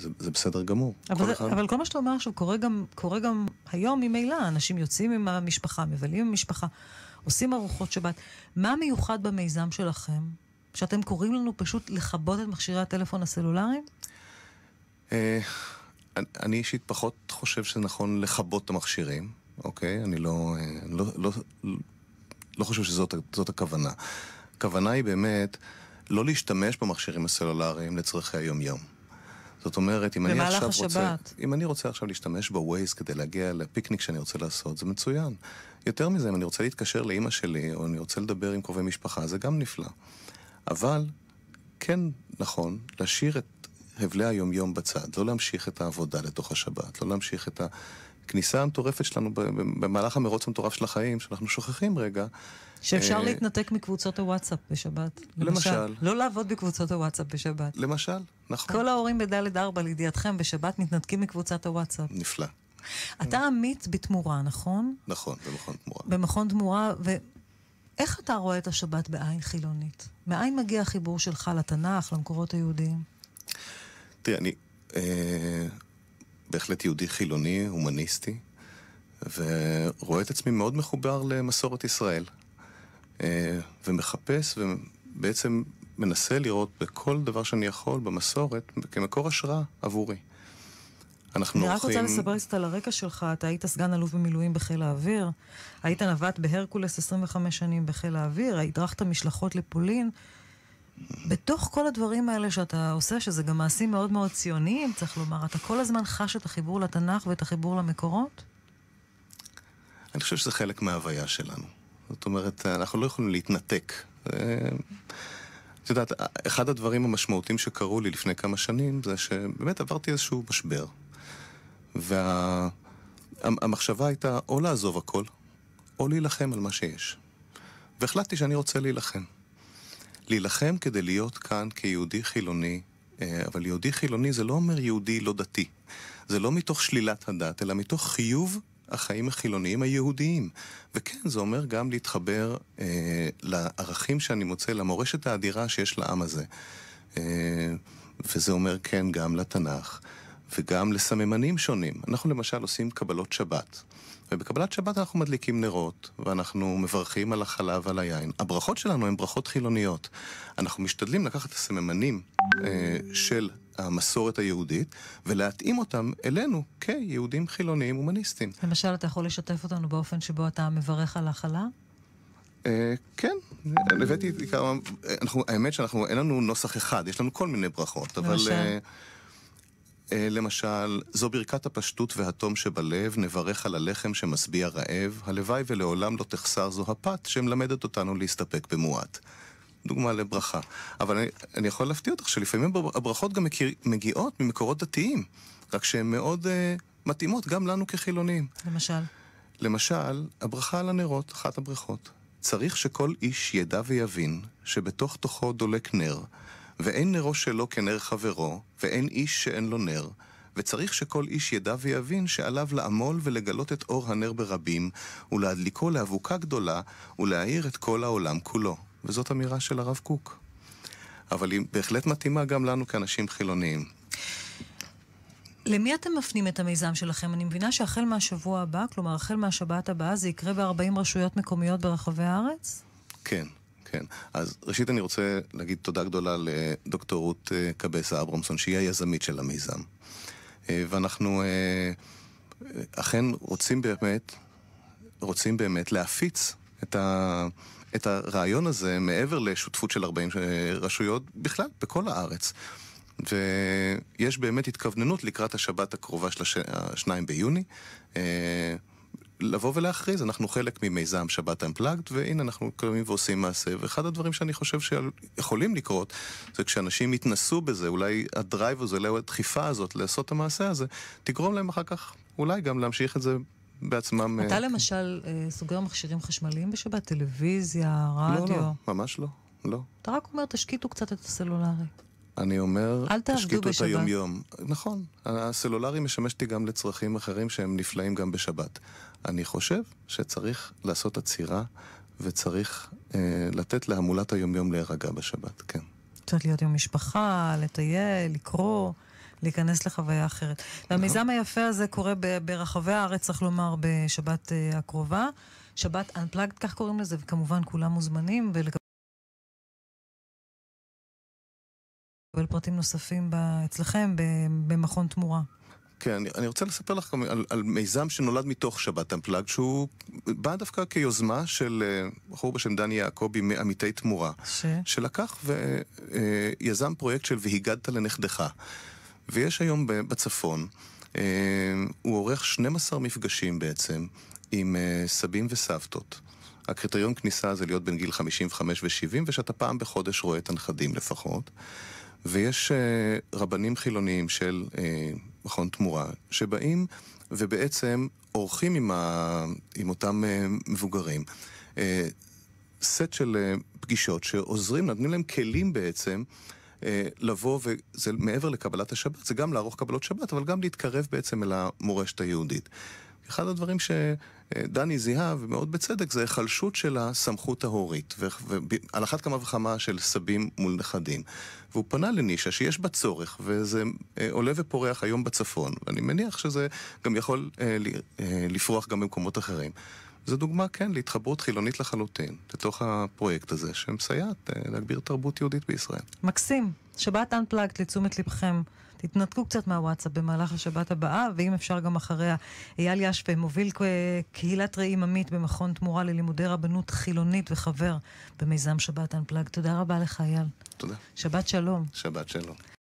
זה, זה בסדר גמור. אבל כל, אחד... אבל כל מה שאתה אומר עכשיו קורה גם, קורה גם היום ממילא. אנשים יוצאים עם המשפחה, מבלים עם המשפחה, עושים ארוחות שבת. מה מיוחד במיזם שלכם, שאתם קוראים לנו פשוט לכבות את מכשירי הטלפון הסלולריים? אה, אני אישית פחות חושב שנכון לכבות את המכשירים, אוקיי? אני לא, אה, לא, לא, לא חושב שזאת הכוונה. הכוונה היא באמת לא להשתמש במכשירים הסלולריים לצורכי היום-יום. זאת אומרת, אם אני עכשיו השבת. רוצה... אם אני רוצה עכשיו להשתמש בווייז כדי להגיע לפיקניק שאני רוצה לעשות, זה מצוין. יותר מזה, אם אני רוצה להתקשר לאימא שלי, או אני רוצה לדבר עם קרובי משפחה, זה גם נפלא. אבל כן נכון להשאיר את הבלי היום-יום בצד, לא להמשיך את העבודה לתוך השבת, לא להמשיך את ה... הכניסה המטורפת שלנו במהלך המרוץ המטורף של החיים, שאנחנו שוכחים רגע. שאפשר אה, להתנתק מקבוצות הוואטסאפ בשבת. למשל. למשל. לא לעבוד בקבוצות הוואטסאפ בשבת. למשל, נכון. כל ההורים בדלת ארבע, לידיעתכם, בשבת מתנתקים מקבוצת הוואטסאפ. נפלא. אתה עמית בתמורה, נכון? נכון, במכון תמורה. במכון תמורה, ו... איך אתה רואה את השבת בעין חילונית? מאין מגיע החיבור שלך לתנ"ך, למקורות היהודיים? תראה, אני... אה, בהחלט יהודי חילוני, הומניסטי, ורואה את עצמי מאוד מחובר למסורת ישראל. אה, ומחפש ובעצם מנסה לראות בכל דבר שאני יכול במסורת כמקור השראה עבורי. אנחנו אני אני רק רוצה לספר קצת על הרקע שלך. אתה היית סגן אלוף במילואים בחיל האוויר, היית נווט בהרקולס 25 שנים בחיל האוויר, הדרכת משלחות לפולין, בתוך כל הדברים האלה שאתה עושה, שזה גם מעשים מאוד מאוד ציוניים, צריך לומר, אתה כל הזמן חש את החיבור לתנ"ך ואת החיבור למקורות? אני חושב שזה חלק מההוויה שלנו. זאת אומרת, אנחנו לא יכולים להתנתק. אה, את יודעת, אחד הדברים המשמעותיים שקרו לי לפני כמה שנים, זה שבאמת עברתי איזשהו משבר. והמחשבה וה... הייתה או לעזוב הכל, או להילחם על מה שיש. והחלטתי שאני רוצה להילחם. להילחם כדי להיות כאן כיהודי חילוני, אה, אבל יהודי חילוני זה לא אומר יהודי לא דתי. זה לא מתוך שלילת הדת, אלא מתוך חיוב החיים החילוניים היהודיים. וכן, זה אומר גם להתחבר אה, לערכים שאני מוצא, למורשת האדירה שיש לעם הזה. אה, וזה אומר כן גם לתנ"ך. וגם לסממנים שונים. אנחנו למשל עושים קבלות שבת. ובקבלת שבת אנחנו מדליקים נרות, ואנחנו מברכים על החלב ועל היין. הברכות שלנו הן ברכות חילוניות. אנחנו משתדלים לקחת את הסממנים אה, של המסורת היהודית, ולהתאים אותם אלינו כיהודים חילוניים הומניסטים. למשל, אתה יכול לשתף אותנו באופן שבו אתה מברך על החלה? אה, כן, הבאתי כמה, האמת שאין לנו נוסח אחד, יש לנו כל מיני ברכות, אבל... למשל? אה, אה, למשל, זו ברכת הפשטות והתום שבלב, נברך על הלחם שמשביע רעב, הלוואי ולעולם לא תחסר זו הפת שמלמדת אותנו להסתפק במועט. דוגמה לברכה. אבל אני, אני יכול להפתיע אותך שלפעמים הברכות גם מכיר, מגיעות ממקורות דתיים, רק שהן מאוד uh, מתאימות גם לנו כחילונים. למשל? למשל, הברכה על הנרות, אחת הברכות. צריך שכל איש ידע ויבין שבתוך תוכו דולק נר. ואין נרו שלו כנר חברו, ואין איש שאין לו נר, וצריך שכל איש ידע ויבין שעליו לעמול ולגלות את אור הנר ברבים, ולהדליקו לאבוקה גדולה, ולהאיר את כל העולם כולו. וזאת אמירה של הרב קוק. אבל היא בהחלט מתאימה גם לנו כאנשים חילוניים. למי אתם מפנים את המיזם שלכם? אני מבינה שהחל מהשבוע הבא, כלומר החל מהשבת הבאה, זה יקרה ב-40 רשויות מקומיות ברחבי הארץ? כן. כן, אז ראשית אני רוצה להגיד תודה גדולה לדוקטור רות אה, קבסה אברמסון, שהיא היזמית של המיזם. אה, ואנחנו אה, אכן רוצים באמת, רוצים באמת להפיץ את, ה, את הרעיון הזה מעבר לשותפות של 40 רשויות, בכלל, בכל הארץ. ויש באמת התכווננות לקראת השבת הקרובה של השניים ביוני. לבוא ולהכריז, אנחנו חלק ממיזם שבת אמפלאגד, והנה אנחנו קמים ועושים מעשה. ואחד הדברים שאני חושב שיכולים לקרות, זה כשאנשים יתנסו בזה, אולי הדרייב הזה, אולי הדחיפה הזאת לעשות את המעשה הזה, תגרום להם אחר כך אולי גם להמשיך את זה בעצמם... אה, אתה למשל אה, סוגר מכשירים חשמליים בשבת? טלוויזיה, רדיו? לא, לא, ממש לא. לא. אתה רק אומר, תשקיטו קצת את הסלולרי. אני אומר, אל תשקיטו את היום-יום. נכון, הסלולרי משמש אותי גם לצרכים אחרים שהם נפלאים גם בשבת. אני חושב שצריך לעשות עצירה וצריך אה, לתת להמולת היומיום להירגע בשבת, כן. קצת להיות עם משפחה, לטייל, לקרוא, להיכנס לחוויה אחרת. נכון. והמיזם היפה הזה קורה ברחבי הארץ, צריך לומר, בשבת אה, הקרובה. שבת Unplugged, כך קוראים לזה, וכמובן כולם מוזמנים. לקבל פרטים נוספים ב- אצלכם במכון תמורה. כן, אני, אני רוצה לספר לך גם על, על מיזם שנולד מתוך שבת אמפלג, שהוא בא דווקא כיוזמה של אה, בחור בשם דני יעקבי מעמיתי תמורה. ש? שלקח ויזם אה, פרויקט של והיגדת לנכדך. ויש היום בצפון, אה, הוא עורך 12 מפגשים בעצם עם סבים וסבתות. הקריטריון כניסה זה להיות בין גיל 55 ו-70, ושאתה פעם בחודש רואה את הנכדים לפחות. ויש uh, רבנים חילוניים של uh, מכון תמורה, שבאים ובעצם עורכים עם, ה... עם אותם uh, מבוגרים. uh, סט של uh, פגישות שעוזרים, נותנים להם כלים בעצם. לבוא, וזה מעבר לקבלת השבת, זה גם לערוך קבלות שבת, אבל גם להתקרב בעצם אל המורשת היהודית. אחד הדברים ש... דני זיהה, ומאוד בצדק, זה היחלשות של הסמכות ההורית, ועל אחת כמה וכמה של סבים מול נכדים. והוא פנה לנישה שיש בה צורך, וזה אה, עולה ופורח היום בצפון, ואני מניח שזה גם יכול אה, אה, לפרוח גם במקומות אחרים. זו דוגמה, כן, להתחברות חילונית לחלוטין, לתוך הפרויקט הזה, שמסייעת להגביר תרבות יהודית בישראל. מקסים, שבת אנפלאגד לתשומת לבכם. תתנתקו קצת מהוואטסאפ במהלך השבת הבאה, ואם אפשר גם אחריה. אייל ישפה מוביל קהילת רעים עמית במכון תמורה ללימודי רבנות חילונית וחבר במיזם שבת אנפלג. תודה רבה לך, אייל. תודה. שבת שלום. שבת שלום.